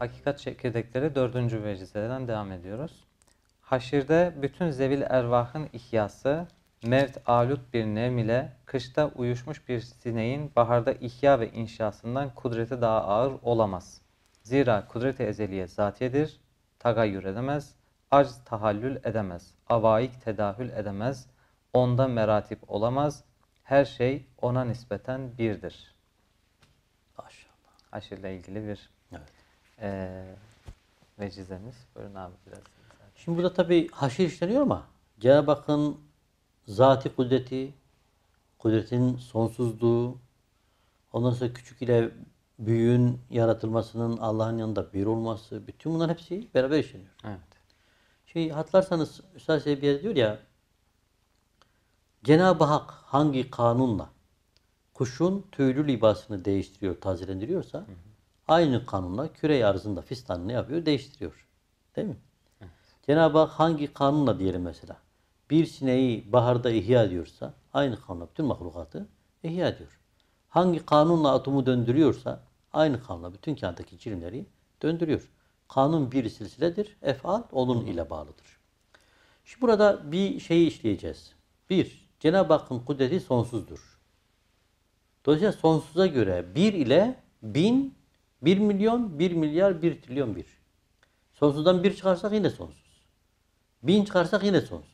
Hakikat çekirdekleri 4. vecizeden devam ediyoruz. Haşirde bütün zevil ervahın ihyası, mevt alut bir nem ile kışta uyuşmuş bir sineğin baharda ihya ve inşasından kudreti daha ağır olamaz. Zira kudreti ezeliye zatiyedir, tagayyür edemez, arz tahallül edemez, avaik tedahül edemez, onda meratip olamaz, her şey ona nispeten birdir. Maşallah. Aşırla ilgili bir evet vecizemiz. Ee, Buyurun abi biraz. Şimdi burada tabi haşir işleniyor ama Cenab-ı Hakk'ın zati kudreti, kudretin sonsuzluğu, ondan sonra küçük ile büyüğün yaratılmasının Allah'ın yanında bir olması, bütün bunlar hepsi beraber işleniyor. Evet. Şimdi hatırlarsanız Üstad Sebiye diyor ya, Cenab-ı Hak hangi kanunla kuşun tüylü libasını değiştiriyor, tazelendiriyorsa, hı hı aynı kanunla küre arzında fistanı ne yapıyor? Değiştiriyor. Değil mi? Evet. Cenab-ı Hak hangi kanunla diyelim mesela? Bir sineği baharda ihya ediyorsa aynı kanunla bütün mahlukatı ihya ediyor. Hangi kanunla atomu döndürüyorsa aynı kanunla bütün kağıttaki cirimleri döndürüyor. Kanun bir silsiledir. Efal onun ile bağlıdır. Şimdi burada bir şeyi işleyeceğiz. Bir, Cenab-ı Hakk'ın kudreti sonsuzdur. Dolayısıyla sonsuza göre bir ile bin 1 milyon, 1 milyar, 1 trilyon 1. Sonsuzdan 1 çıkarsak yine sonsuz. 1000 çıkarsak yine sonsuz.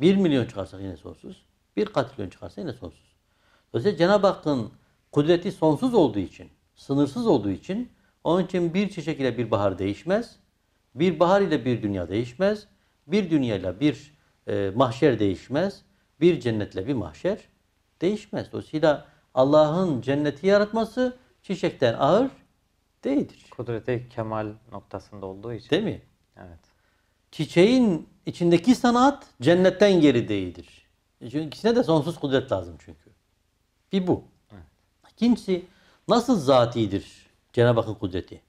1 milyon çıkarsak yine sonsuz. 1 katrilyon çıkarsa yine sonsuz. Dolayısıyla Cenab-ı Hakk'ın kudreti sonsuz olduğu için, sınırsız olduğu için onun için bir çiçek ile bir bahar değişmez. Bir bahar ile bir dünya değişmez. Bir dünya ile bir e, mahşer değişmez. Bir cennetle bir mahşer değişmez. Dolayısıyla Allah'ın cenneti yaratması çiçekten ağır, değildir. Kudreti kemal noktasında olduğu için. Değil mi? Evet. Çiçeğin içindeki sanat cennetten geri değildir. E, çünkü İkisine de sonsuz kudret lazım çünkü. Bir bu. Evet. İkincisi nasıl zatidir Cenab-ı Hakk'ın kudreti?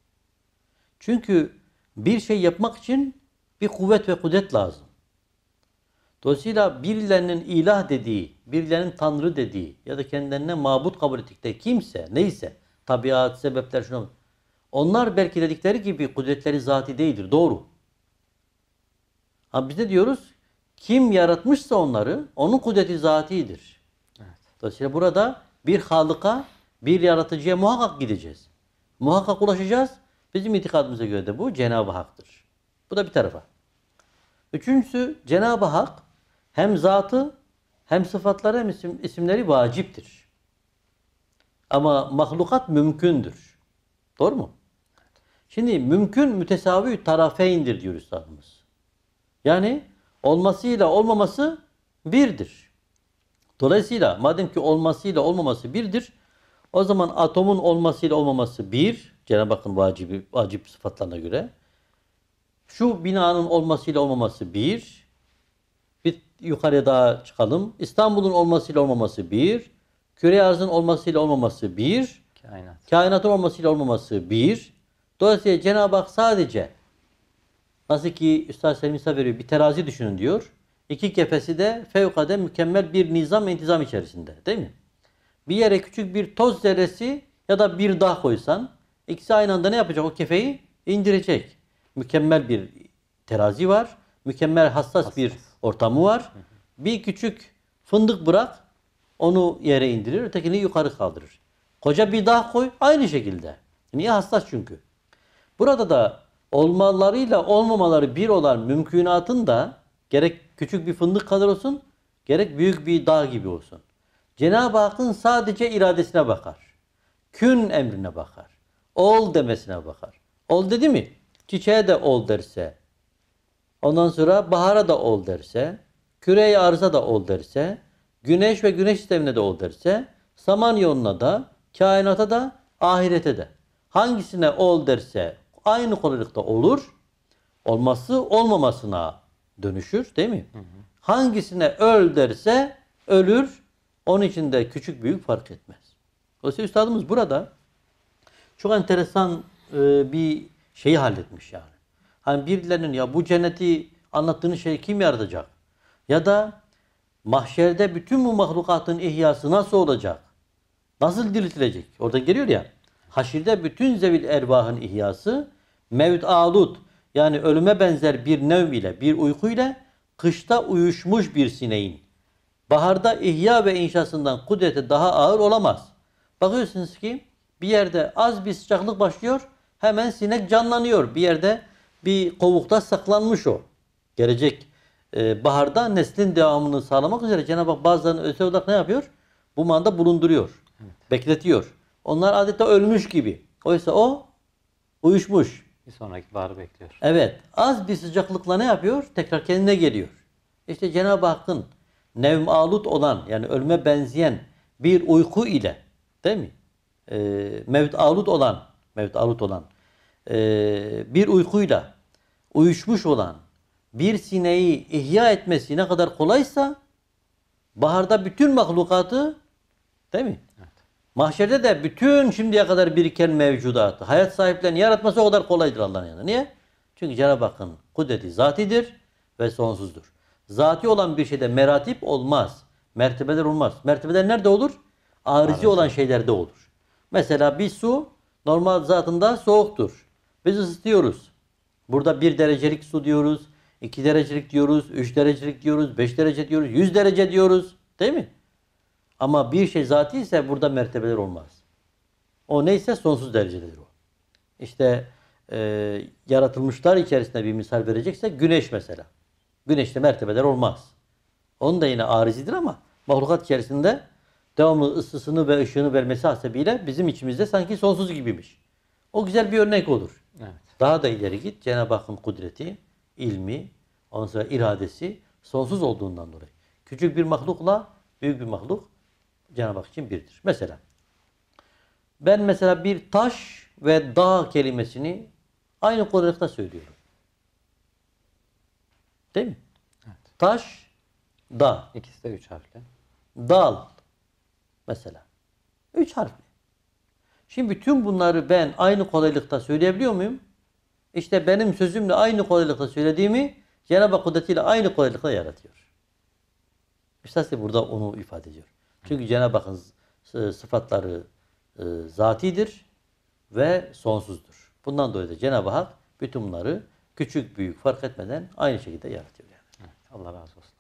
Çünkü bir şey yapmak için bir kuvvet ve kudret lazım. Dolayısıyla birilerinin ilah dediği, birilerinin tanrı dediği ya da kendilerine mabut kabul ettikleri kimse, neyse, tabiat, sebepler, şuna, onlar belki dedikleri gibi kudretleri zati değildir. Doğru. Ama biz de diyoruz kim yaratmışsa onları onun kudreti zatidir. Evet. Dolayısıyla burada bir halıka, bir yaratıcıya muhakkak gideceğiz. Muhakkak ulaşacağız. Bizim itikadımıza göre de bu Cenab-ı Hak'tır. Bu da bir tarafa. Üçüncüsü Cenab-ı Hak hem zatı hem sıfatları hem isim, isimleri vaciptir. Ama mahlukat mümkündür. Doğru mu? Şimdi mümkün mütesavi tarafeindir diyor Üstadımız. Yani olmasıyla olmaması birdir. Dolayısıyla madem ki olmasıyla olmaması birdir, o zaman atomun olmasıyla olmaması bir, Cenab-ı Hakk'ın vacibi, vacip sıfatlarına göre. Şu binanın olmasıyla olmaması bir, bir yukarıya daha çıkalım. İstanbul'un olmasıyla olmaması bir, küre arzın olmasıyla olmaması bir, Kainat. kainatın olmasıyla olmaması bir, Dolayısıyla Cenab-ı Hak sadece nasıl ki Üstad Selimisa veriyor bir terazi düşünün diyor. İki kefesi de fevkade mükemmel bir nizam ve intizam içerisinde değil mi? Bir yere küçük bir toz zerresi ya da bir dağ koysan ikisi aynı anda ne yapacak? O kefeyi indirecek. Mükemmel bir terazi var. Mükemmel hassas, hassas. bir ortamı var. Bir küçük fındık bırak onu yere indirir, ötekini yukarı kaldırır. Koca bir dağ koy aynı şekilde. Niye hassas çünkü? Burada da olmalarıyla olmamaları bir olan mümkünatın da gerek küçük bir fındık kadar olsun gerek büyük bir dağ gibi olsun. Cenab-ı Hakk'ın sadece iradesine bakar. Kün emrine bakar. Ol demesine bakar. Ol dedi mi? Çiçeğe de ol derse, ondan sonra bahara da ol derse, küreye arıza da ol derse, güneş ve güneş sistemine de ol derse, saman yoluna da, kainata da, ahirete de. Hangisine ol derse aynı konulukta olur. Olması olmamasına dönüşür değil mi? Hı hı. Hangisine öl derse ölür. Onun için de küçük büyük fark etmez. Dolayısıyla üstadımız burada çok enteresan e, bir şeyi halletmiş yani. Hani birilerinin ya bu cenneti anlattığını şey kim yaratacak? Ya da mahşerde bütün bu mahlukatın ihyası nasıl olacak? Nasıl diriltilecek? Orada geliyor ya. Haşirde bütün zevil ervahın ihyası mevt alut yani ölüme benzer bir nev ile bir uyku ile kışta uyuşmuş bir sineğin baharda ihya ve inşasından kudreti daha ağır olamaz. Bakıyorsunuz ki bir yerde az bir sıcaklık başlıyor hemen sinek canlanıyor. Bir yerde bir kovukta saklanmış o. Gelecek e, baharda neslin devamını sağlamak üzere Cenab-ı Hak bazılarını özel odak ne yapıyor? Bu manda bulunduruyor. Evet. Bekletiyor. Onlar adeta ölmüş gibi. Oysa o uyuşmuş. Bir sonraki bahar bekliyor. Evet. Az bir sıcaklıkla ne yapıyor? Tekrar kendine geliyor. İşte Cenab-ı Hakk'ın alut olan yani ölme benzeyen bir uyku ile değil mi? E, ee, mevt alut olan mevt alut olan e, bir uykuyla uyuşmuş olan bir sineği ihya etmesi ne kadar kolaysa baharda bütün mahlukatı değil mi? Mahşerde de bütün şimdiye kadar biriken mevcudatı, hayat sahiplerini yaratması o kadar kolaydır Allah'ın yanında. Niye? Çünkü Cenab-ı Hakk'ın kudreti zatidir ve sonsuzdur. Zati olan bir şeyde meratip olmaz. Mertebeler olmaz. Mertebeler nerede olur? Arizi Arası. olan şeylerde olur. Mesela bir su normal zatında soğuktur. Biz ısıtıyoruz. Burada bir derecelik su diyoruz, iki derecelik diyoruz, üç derecelik diyoruz, beş derece diyoruz, yüz derece diyoruz. Değil mi? Ama bir şey zati ise burada mertebeler olmaz. O neyse sonsuz derecededir o. İşte e, yaratılmışlar içerisinde bir misal verecekse güneş mesela. Güneşte mertebeler olmaz. Onun da yine arizidir ama mahlukat içerisinde devamlı ısısını ve ışığını vermesi hasebiyle bizim içimizde sanki sonsuz gibiymiş. O güzel bir örnek olur. Evet. Daha da ileri git. Cenab-ı Hakk'ın kudreti, ilmi, ondan sonra iradesi sonsuz olduğundan dolayı. Küçük bir mahlukla büyük bir mahluk Cenab-ı Hak için birdir. Mesela ben mesela bir taş ve dağ kelimesini aynı kolaylıkta söylüyorum. Değil mi? Evet. Taş, dağ. İkisi de üç harfli. Dal mesela. Üç harfli. Şimdi tüm bunları ben aynı kolaylıkta söyleyebiliyor muyum? İşte benim sözümle aynı kolaylıkta söylediğimi Cenab-ı Hak kudretiyle aynı kolaylıkta yaratıyor. İşte burada onu ifade ediyor. Çünkü Cenab-ı Hakk'ın e, sıfatları e, zatidir ve sonsuzdur. Bundan dolayı da Cenab-ı Hak bütün bunları küçük büyük fark etmeden aynı şekilde yaratıyor yani. Allah razı olsun.